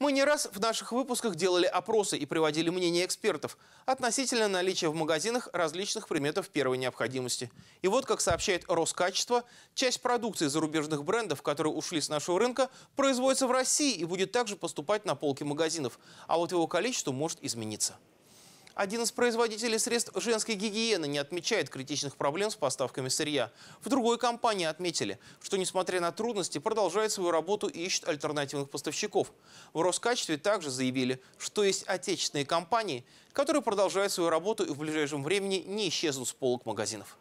Мы не раз в наших выпусках делали опросы и приводили мнение экспертов относительно наличия в магазинах различных предметов первой необходимости. И вот, как сообщает Роскачество, часть продукции зарубежных брендов, которые ушли с нашего рынка, производится в России и будет также поступать на полки магазинов. А вот его количество может измениться. Один из производителей средств женской гигиены не отмечает критичных проблем с поставками сырья. В другой компании отметили, что несмотря на трудности, продолжает свою работу и ищет альтернативных поставщиков. В Роскачестве также заявили, что есть отечественные компании, которые продолжают свою работу и в ближайшем времени не исчезнут с полок магазинов.